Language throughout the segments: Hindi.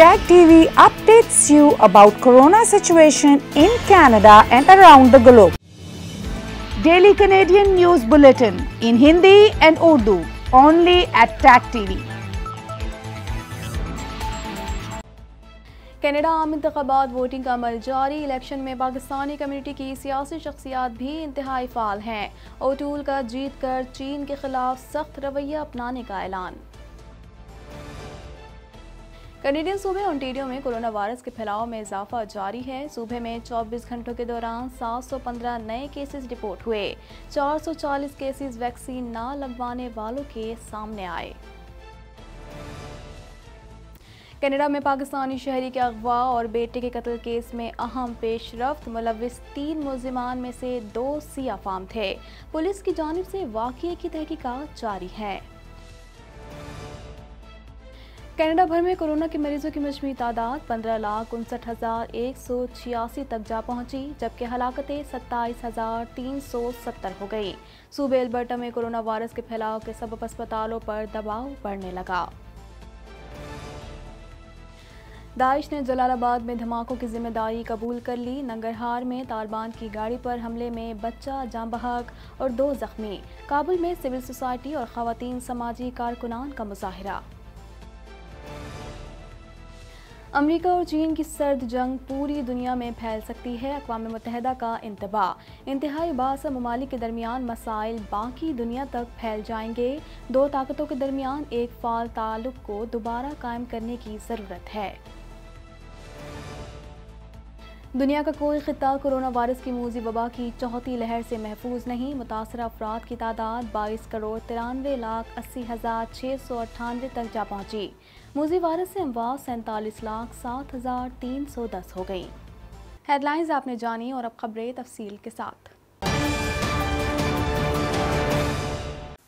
Tag TV updates you about corona situation in Canada and around the globe. Daily Canadian News Bulletin in Hindi and Urdu only at Tag TV. Canada आम इंतबात वोटिंग का अमल जारी इलेक्शन में पाकिस्तानी कम्युनिटी की सियासी शख्सियात भी इंतहाई फाल हैं ओटूल का जीत कर चीन के खिलाफ सख्त रवैया अपनाने का ऐलान कनेडियन सूबे ओंटेरियो में कोरोना वायरस के फैलाव में इजाफा जारी है सूबे में 24 घंटों के दौरान 715 नए केसेस रिपोर्ट हुए 440 केसेस वैक्सीन ना लगवाने वालों के सामने आए कनाडा में पाकिस्तानी शहरी के अगवा और बेटे के कत्ल केस में अहम पेशरफ मुलविस तीन मुलजमान में से दो फाम थे पुलिस की जानब से वाक़े की तहकीकत जारी है कनाडा भर में कोरोना के मरीजों की मजमू तादाद पंद्रह लाख उनसठ हज़ार एक सौ छियासी तक जा पहुंची जबकि हलाकतें सत्ताईस हज़ार तीन सौ सत्तर हो गई सूबे अल्बर्टा में कोरोना वायरस के फैलाव के सब अस्पतालों पर दबाव बढ़ने लगा दाइश ने जलालाबाद में धमाकों की जिम्मेदारी कबूल कर ली नंगरहार में तालिबान की गाड़ी पर हमले में बच्चा जाम बहक और दो जख्मी काबुल में सिविल सोसाइटी और खातन समाजी कारकुनान का मुजाहरा अमेरिका और चीन की सर्द जंग पूरी दुनिया में फैल सकती है अकवा मुतहदा का इंतबा इंतहाई बास ममालिक के दरमियान मसाइल बाकी दुनिया तक फैल जाएंगे दो ताकतों के दरमियान एक फाल ताल्लुक को दोबारा कायम करने की ज़रूरत है दुनिया का कोई खिता कोरोना वायरस की मूजी वबा की चौथी लहर से महफूज नहीं मुतासर अफराद की तादाद बाईस करोड़ तिरानवे लाख अस्सी हज़ार छः सौ अट्ठानवे तक जा पहुँची मोजी वायरस से अमवा सैंतालीस लाख सात हज़ार तीन सौ दस हो गई हेडलाइंस आपने जानी और अब खबरें तफसील के साथ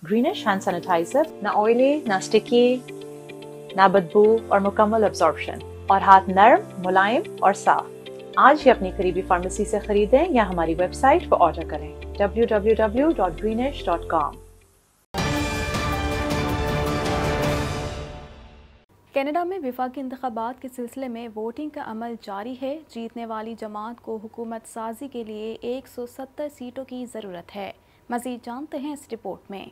ग्रीनिश हैंड सैनिटाइजर ना ऑयली ना स्टिकी ना बदबू और मुकम्मल अब्जॉर्बशन और हाथ नरम मुलायम और साफ आज ही अपनी करीबी फार्मेसी से खरीदें या हमारी वेबसाइट पर ऑर्डर करें www.greenish.com कनाडा में विफाक इंतबात के सिलसिले में वोटिंग का अमल जारी है जीतने वाली जमात को हुकूमत साजी के लिए 170 सीटों की ज़रूरत है मज़ीद जानते हैं इस रिपोर्ट में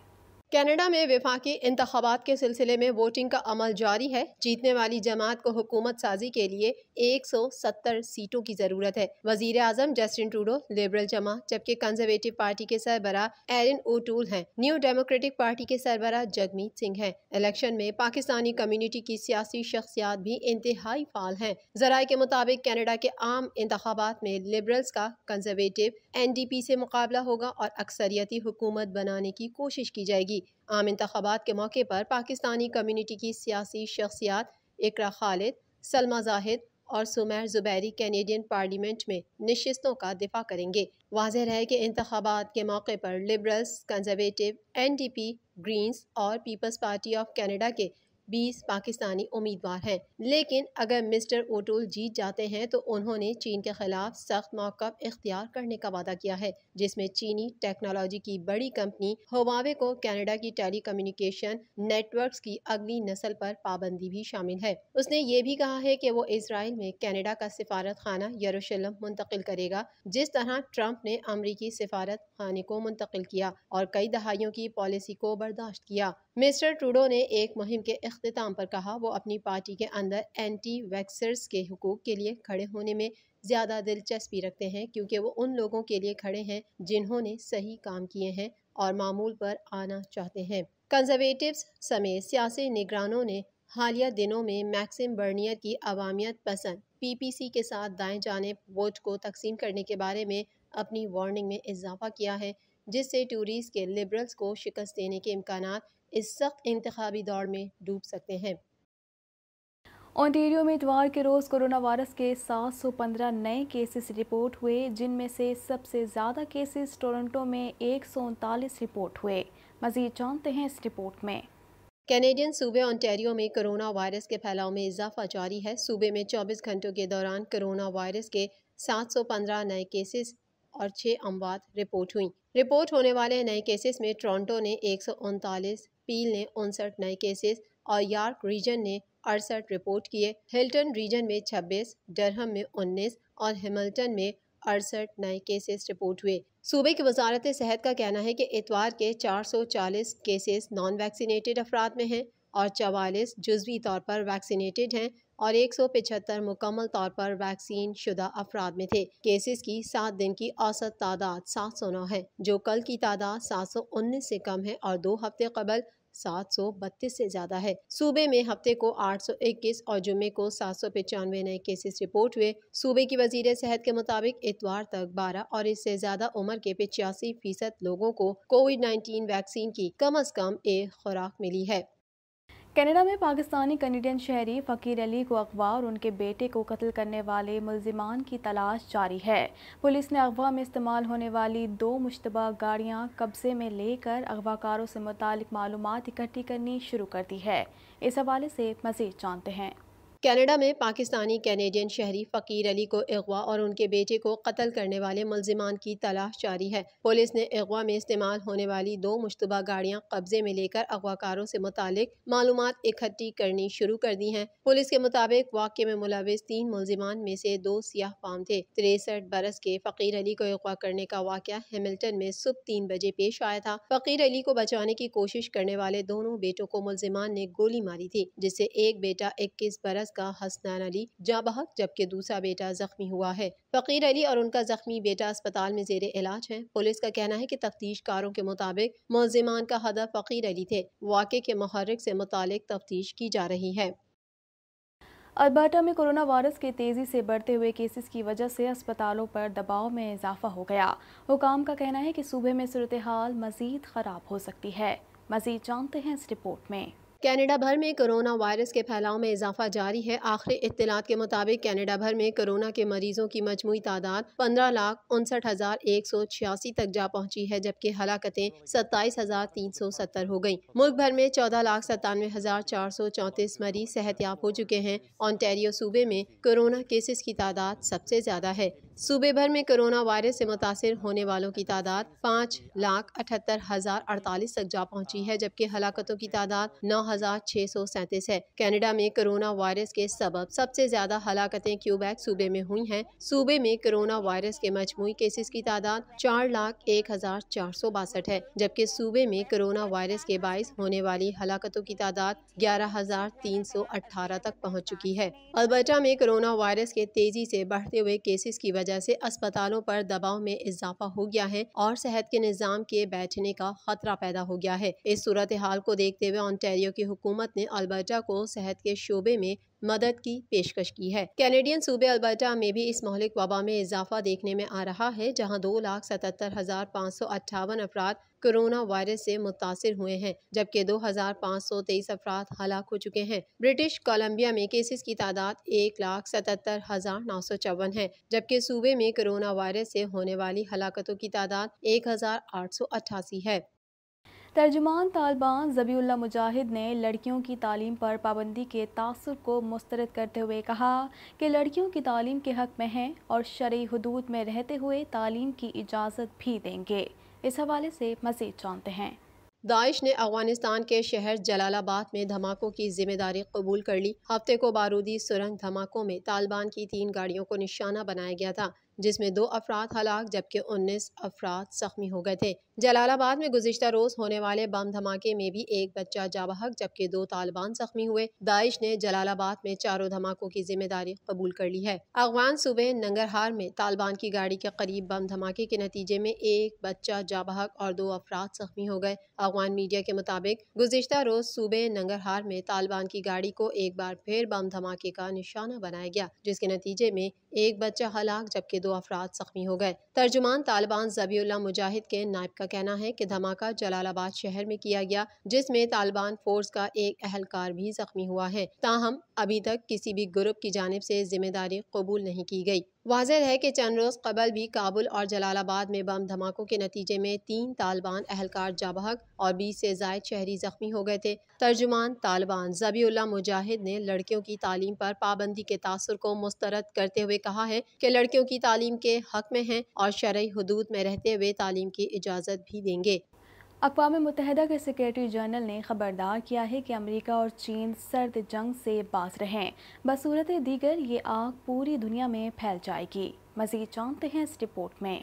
कनाडा में विफाकी इंतबात के सिलसिले में वोटिंग का अमल जारी है जीतने वाली जमात को हुकूमत साजी के लिए 170 सीटों की ज़रूरत है वजीर अजम जस्टिन ट्रूडो लिबरल जमा जबकि कंजर्वेटिव पार्टी के सरबरा एरिन ओटूल है हैं न्यू डेमोक्रेटिक पार्टी के सरबरा जगमीत सिंह हैं इलेक्शन में पाकिस्तानी कम्यूनिटी की सियासी शख्सियात भी इंतहाई फाल हैं जराये के मुताबिक कैनेडा के आम इंतबात में लिबरल्स का कंजर्वेटिव एन डी पी से मुकाबला होगा और अक्सरियती हुकूमत बनाने की कोशिश की जाएगी आम इंतबात के मौके पर पाकिस्तानी कम्यूनिटी की सियासी शख्सियात इकरा खालिद सलमा जाहिद और सुमेर जुबैरी कैनेडियन पार्लियामेंट में नशस्तों का दिफा करेंगे वाजह है कि इंतबात के मौके पर Liberals Conservative N D P Greens और पीपल्स पार्टी ऑफ कैनेडा के बीस पाकिस्तानी उम्मीदवार हैं लेकिन अगर मिस्टर ओटोल जीत जाते हैं तो उन्होंने चीन के खिलाफ सख्त मौका इख्तियार करने का वादा किया है जिसमें चीनी टेक्नोलॉजी की बड़ी कंपनी होवावे को कनाडा की टेली कम्युनिकेशन नेटवर्क की अगली नस्ल पर पाबंदी भी शामिल है उसने ये भी कहा है कि वो इसराइल में कनाडा का सिफारत खाना यरूशलम मुंतकिल करेगा जिस तरह ट्रंप ने अमरीकी सिफारत खाने को मुंतकिल किया और कई दहाइयों की पॉलिसी को बर्दाश्त किया मिस्टर ट्रूडो ने एक मुहिम के अख्ताम पर कहा वो अपनी पार्टी के अंदर एंटी वैक्सर्स के हकूक़ के लिए खड़े होने में ज़्यादा दिलचस्पी रखते हैं क्योंकि वो उन लोगों के लिए खड़े हैं जिन्होंने सही काम किए हैं और मामूल पर आना चाहते हैं कंजर्वेटिव्स समेत सियासी निगरानों ने हालिया दिनों में मैक्सिम बर्नियर की अवामियत पसंद पीपीसी के साथ दाएं जाने वोट को तकसीम करने के बारे में अपनी वार्निंग में इजाफा किया है जिससे टूरिस्ट के लिबरल्स को शिकस्त देने के इम्कान इस सख्त इंतबी दौड़ में डूब सकते हैं ओंटेरियो में इतवार के रोज़ कोरोना वायरस के 715 नए केसेस रिपोर्ट हुए जिनमें से सबसे ज़्यादा केसेस टोरंटो में एक रिपोर्ट हुए मजीद जानते हैं इस रिपोर्ट में कैनेडियन सूबे ओंटेरियो में कोरोना वायरस के फैलाव में इजाफा जारी है सूबे में 24 घंटों के दौरान कोरोना वायरस के 715 नए केसेस और छः अमवात रिपोर्ट हुई रिपोर्ट होने वाले नए केसेस में टोरंटो ने एक पील ने उनसठ नए केसेस और यार्क रीजन ने अड़सठ रिपोर्ट किए हिल्टन रीजन में 26, डरहम में 19 और हेमल्टन में अड़सठ नए केसेस रिपोर्ट हुए सूबे की वजारत सेहत का कहना है कि इतवार के 440 केसेस नॉन वैक्सीनेटेड अफराद में हैं और चवालीस जुजवी तौर पर वैक्सीनेटेड हैं और एक सौ पिछहत्तर मुकम्मल तौर पर वैक्सीन शुदा अफराद में थे केसेस की सात दिन की औसत तादाद सात सौ नौ है जो कल की तादाद सात सौ उन्नीस से कम है और दो हफ्ते कबल सात सौ बत्तीस से ज़्यादा है सूबे में हफ्ते को आठ सौ इक्कीस और जुमे को सात सौ पचानवे नए केसेस रिपोर्ट हुए सूबे की वजीर सेहत के मुताबिक इतवार तक बारह और इससे ज़्यादा उम्र के पिचासी फीसद लोगों को कोविड नाइन्टीन वैक्सीन की कम अज कम एक खुराक मिली है कनाडा में पाकिस्तानी कनेडियन शहरी फ़कीर अली को अगवा और उनके बेटे को कत्ल करने वाले मुलजिमान की तलाश जारी है पुलिस ने अगवा में इस्तेमाल होने वाली दो मुशतबा गाड़ियां कब्जे में लेकर अगवाकारों से मुतल मालूम इकट्ठी करनी शुरू कर दी है इस हवाले से मज़ीद जानते हैं कनाडा में पाकिस्तानी कैनेडियन शहरी फ़कीर अली को अगवा और उनके बेटे को कत्ल करने वाले मुलजमान की तलाश जारी है पुलिस ने अगवा में इस्तेमाल होने वाली दो मुशतबा गाड़ियां कब्जे में लेकर अगवाकारों से मुतक मालूम इकट्ठी करनी शुरू कर दी हैं पुलिस के मुताबिक वाक्य में मुलविस तीन मुलजमान में से दो सियाह फाम थे तिरसठ बरस के फ़कीर अली को अगवा करने का वाक़ हेमिल्टन में सुबह तीन बजे पेश आया था फ़कीर अली को बचाने की कोशिश करने वाले दोनों बेटों को मुलजमान ने गोली मारी थी जिससे एक बेटा इक्कीस बरस मरकज का हसनैन अली जहाँ बहक जबकि दूसरा बेटा जख्मी हुआ है फ़कीर अली और उनका जख्मी बेटा अस्पताल में जेर इलाज है पुलिस का कहना है की तफ्तीश कारों के मुताबिक मुलजिमान का हदफ फ़कीर अली थे वाक के महरक से मुतल तफ्तीश की जा रही है अल्बर्टा में कोरोना वायरस के तेज़ी से बढ़ते हुए केसेस की वजह से अस्पतालों पर दबाव में इजाफा हो गया हुकाम का कहना है कि सूबे में सूरत हाल मज़ीद ख़राब हो सकती है मज़ीद जानते हैं इस रिपोर्ट में कनाडा भर में कोरोना वायरस के फैलाव में इजाफा जारी है आखिरी इतलात के मुताबिक कनाडा भर में कोरोना के मरीजों की मजमू तादाद पंद्रह लाख उनसठ हज़ार एक सौ छियासी तक जा पहुंची है जबकि हलाकतें सत्ताईस हज़ार तीन सौ सत्तर हो गयी मुल्क भर में चौदह लाख सत्तानवे हज़ार चार सौ चौंतीस मरीज सेहतियाब हो चुके हैं ऑनटेरियो सूबे में कोरोना केसेस की तादाद सबसे ज़्यादा है सूबे भर में कोरोना वायरस से मुतासर होने वालों की तादाद पाँच लाख अठहत्तर हजार अड़तालीस तक जा पहुंची है जबकि हलाकतों की तादाद नौ हजार छह सौ सैंतीस है कनाडा में कोरोना वायरस के सबब सबसे ज्यादा हलाकतें क्यूबैक सूबे में हुई हैं सूबे में कोरोना वायरस के मजमू केसेस की तादाद चार लाख एक हजार चार सौ बासठ है जबकि सूबे में कोरोना वायरस के बायस होने वाली हलाकतों की तादाद ग्यारह हजार तीन सौ अठारह तक पहुँच चुकी है अलबर्टा में कोरोना वायरस के तेजी ऐसी बढ़ते हुए केसेस की वजह वजह से अस्पतालों पर दबाव में इजाफा हो गया है और सेहत के निज़ाम के बैठने का खतरा पैदा हो गया है इस सूरत हाल को देखते हुए ऑन्टेरियो की हुकूमत ने अल्बर्टा को सेहत के शोबे में मदद की पेशकश की है कैनेडियन सूबे अल्बर्टा में भी इस मोहलिक वबा में इजाफा देखने में आ रहा है जहां दो लाख सतहत्तर हजार पाँच सौ अट्ठावन अफराद कोरोना वायरस से मुतासर हुए हैं जबकि 2,523 अफराद हलाक हो चुके हैं ब्रिटिश कोलम्बिया में केसेस की तादाद एक लाख सतहत्तर हज़ार नौ सौ चौवन है जबकि सूबे में कोरोना वायरस से होने वाली हलाकतों की तादाद एक हज़ार आठ सौ अट्ठासी है तर्जुमान तालिबान जबीउल्ला मुजाहिद ने लड़कियों की तालीम पर पाबंदी के तासर को मुस्तरद करते हुए कहा कि लड़कियों की तालीम के हक़ में हैं और शर्य हदूद में रहते हुए तालीम की इजाज़त भी देंगे इस हवाले से मजीद जानते हैं दाइश ने अफगानिस्तान के शहर जलालाबाद में धमाकों की जिम्मेदारी कबूल कर ली हफ्ते को बारूदी सुरंग धमाकों में तालिबान की तीन गाड़ियों को निशाना बनाया गया था जिसमें दो अफराद हलाक जबकि उन्नीस अफराद जख्मी हो गए थे जलालाबाद में गुजशत रोज होने वाले बम धमाके में भी एक बच्चा जाबहक जबकि दो तालिबान जख्मी हुए दाइश ने जलालाबाद में चारों धमाकों की जिम्मेदारी कबूल कर ली है अफगान सूबे नंगरहार में तालिबान की गाड़ी के करीब बम धमाके के नतीजे में एक बच्चा जाबहक और दो अफराद जख्मी हो गए अफगान मीडिया के मुताबिक गुजशत रोज सूबे नंगरहार में तालिबान की गाड़ी को एक बार फिर बम धमाके का निशाना बनाया गया जिसके नतीजे में एक बच्चा हलाक जबकि दो अफराद जख्मी हो गए तर्जुमान तालिबान जबी मुजाहिद के नायब का कहना है कि धमाका जलालाबाद शहर में किया गया जिसमें तालिबान फोर्स का एक अहलकार भी जख्मी हुआ है ताहम अभी तक किसी भी ग्रुप की जानब से जिम्मेदारी कबूल नहीं की गई वाजह है कि चंद रोज़ कबल भी काबुल और जलालाबाद में बम धमाकों के नतीजे में तीन तालिबान अहलकार जाबहक और बीस से जायद शहरी ज़ख्मी हो गए थे तर्जुमान तालिबान जबीउल्ला मुजाहिद ने लड़कियों की तालीम पर पाबंदी के तासर को मुस्तरद करते हुए कहा है कि लड़कियों की तालीम के हक में हैं और शरय हदूद में रहते हुए तालीम की इजाज़त भी देंगे अकवा मुतहदा के सेक्रेटरी जनरल ने खबरदार किया है कि अमेरिका और चीन सर्द जंग से बास रहें बसूरत दीगर ये आग पूरी दुनिया में फैल जाएगी मजीद जानते हैं इस रिपोर्ट में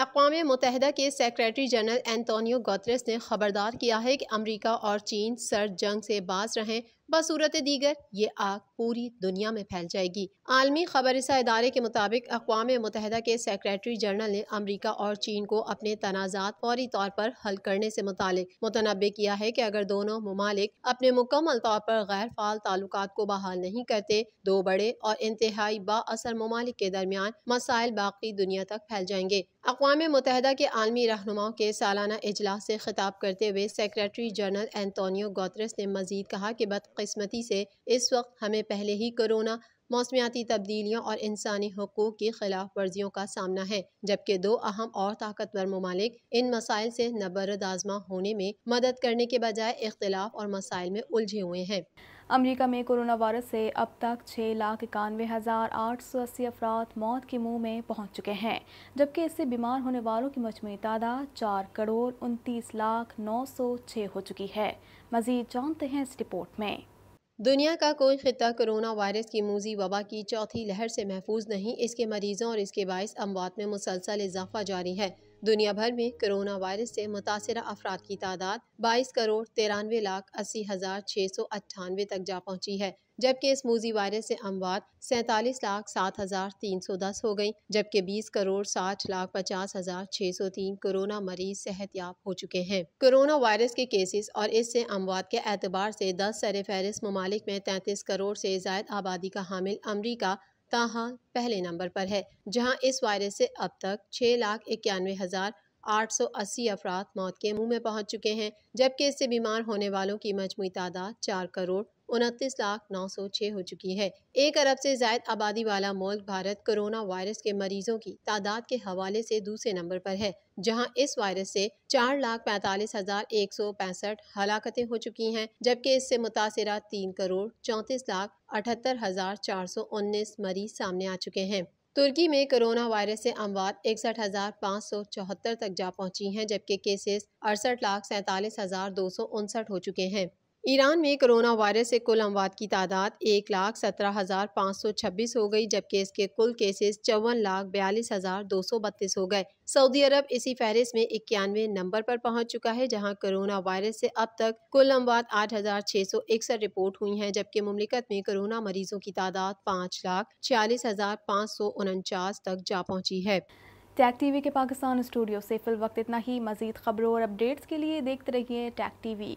अकवा मुतहद के सेक्रेटरी जनरल एंतोनियो गोतरस ने ख़बरदार किया है कि अमरीका और चीन सर जंग से बाज रहें बसूरत दीगर ये आग पूरी दुनिया में फैल जाएगी आलमी खबरसा इदारे के मुताबिक अकवा मुतहदा के सेक्रेटरी जनरल ने अमरीका और चीन को अपने तनाजात फौरी तौर पर हल करने से मुतल मुतनबे किया है की अगर दोनों ममालिक अपने मुकम्मल तौर पर गैर फाल ताल्लुक को बहाल नहीं करते दो बड़े और इंतहाई बासर ममालिक के दरमियान मसाइल बाकी दुनिया तक फैल जाएंगे अकवा मुतहदा के आलमी रहनुमाओं के सालाना इजलास से खिताब करते हुए सेक्रेटरी जनरल एंतोनियो गोत्रस ने मजीद कहा कि बदकस्मती से इस वक्त हमें पहले ही कोरोना मौसमियाती तब्दीलियों और इंसानी हकूक़ की खिलाफ वर्जियों का सामना है जबकि दो अहम और ताकतवर ममालिक इन मसाइल से नबरद आजमा होने में मदद करने के बजाय इख्तलाफ और मसाइल में उलझे हुए हैं अमरीका में कोरोना वायरस से अब तक छः लाख इक्यानवे हज़ार आठ सौ अस्सी अफराद मौत के मुँह में पहुँच चुके हैं जबकि इससे बीमार होने वालों की मजमू तादाद चार करोड़ उनतीस लाख नौ सौ छः हो चुकी है मजीद जानते हैं इस रिपोर्ट में दुनिया का कोई ख़त्ता कोरोना वायरस की मूजी वबा की चौथी लहर से महफूज नहीं इसके मरीजों और इसके बायस अमवात में मुसलसल इजाफा जारी है दुनिया भर में कोरोना वायरस से मुतासर अफराद की तादाद बाईस करोड़ तिरानवे लाख अस्सी हज़ार छः सौ अट्ठानवे तक जा पहुँची है जबकि इस मूजी वायरस से अमवात सैंतालीस लाख सात हज़ार तीन सौ दस हो गई जबकि बीस करोड़ साठ लाख पचास हज़ार छः सौ तीन कोरोना मरीज सेहत याब हो चुके हैं कोरोना वायरस के केसेस और इससे अमवात के एतबार से दस सर फहरिस्त ममालिक में तैंतीस करोड़ से जायद आबादी का हामिल अमरीका ताहा पहले नंबर पर है जहाँ इस वायरस से अब तक छः लाख इक्यानवे हज़ार आठ सौ अस्सी अफराद मौत के मुंह में पहुंच चुके हैं जबकि इससे बीमार होने वालों की मजमू तादाद चार करोड़ उनतीस लाख नौ सौ छः हो चुकी है एक अरब से जायद आबादी वाला मुल्क भारत कोरोना वायरस के मरीजों की तादाद के हवाले से दूसरे नंबर पर है जहां इस वायरस से चार लाख पैंतालीस हजार एक सौ पैंसठ हलाकतें हो चुकी हैं जबकि इससे मुतासरा तीन करोड़ चौंतीस लाख अठहत्तर हजार चार सौ उन्नीस मरीज सामने आ चुके हैं तुर्की में कोरोना वायरस से अमवात इकसठ हज़ार पाँच सौ चौहत्तर तक जा पहुंची हैं जबकि केसेस अड़सठ लाख सैंतालीस हज़ार दो सौ उनसठ हो चुके हैं ईरान में कोरोना वायरस से कुल अमवात की तादाद एक लाख सत्रह हज़ार पाँच सौ छब्बीस हो गई जबकि इसके कुल केसेस चौवन लाख बयालीस हज़ार दो सौ बत्तीस हो गए सऊदी अरब इसी फहरिस्त में इक्यानवे नंबर पर पहुंच चुका है जहां कोरोना वायरस से अब तक कुल अमवात आठ हज़ार छः सौ इकसठ रिपोर्ट हुई हैं जबकि ममलिकत में कोरोना मरीजों की तादाद पाँच लाख छियालीस हज़ार पाँच सौ उनचास तक जा पहुँची है टैग टीवी के पाकिस्तान स्टूडियो से फिल वक्त इतना ही मजीद खबरों और अपडेट्स के लिए देखते रहिए टैग टीवी